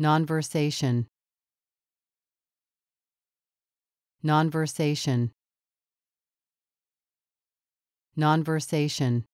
Nonversation. Nonversation. Nonversation.